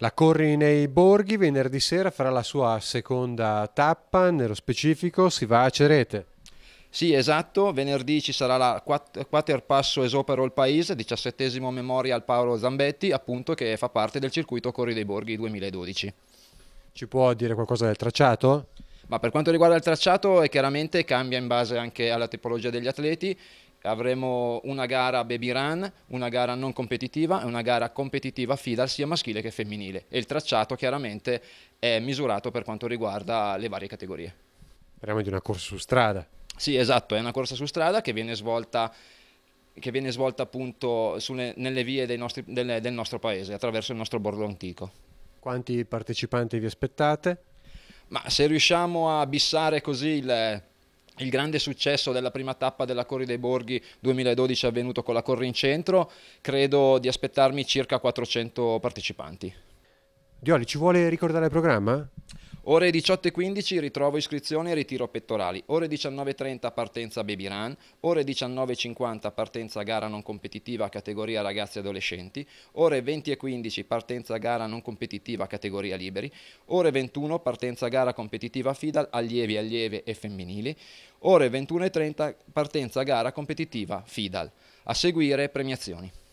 La Corri nei Borghi venerdì sera farà la sua seconda tappa, nello specifico si va a Cerete. Sì, esatto, venerdì ci sarà la Quaterpasso Esopero il Paese, diciassettesimo Memorial Paolo Zambetti, appunto che fa parte del circuito Corri dei Borghi 2012. Ci può dire qualcosa del tracciato? Ma per quanto riguarda il tracciato, eh, chiaramente cambia in base anche alla tipologia degli atleti avremo una gara baby run, una gara non competitiva e una gara competitiva FIDA sia maschile che femminile e il tracciato chiaramente è misurato per quanto riguarda le varie categorie. Parliamo di una corsa su strada. Sì, esatto, è una corsa su strada che viene svolta, che viene svolta appunto sulle, nelle vie nostri, del, del nostro paese, attraverso il nostro bordo antico. Quanti partecipanti vi aspettate? Ma se riusciamo a bissare così il, il grande successo della prima tappa della Corri dei Borghi 2012 è avvenuto con la Corri in centro, credo di aspettarmi circa 400 partecipanti. Dioli, ci vuole ricordare il programma? Ore 18.15 ritrovo iscrizioni e ritiro pettorali, ore 19.30 partenza baby run, ore 19.50 partenza gara non competitiva categoria ragazzi e adolescenti, ore 20.15 partenza gara non competitiva categoria liberi, ore 21 partenza gara competitiva FIDAL allievi, allieve e femminili, ore 21.30 partenza gara competitiva FIDAL. A seguire premiazioni.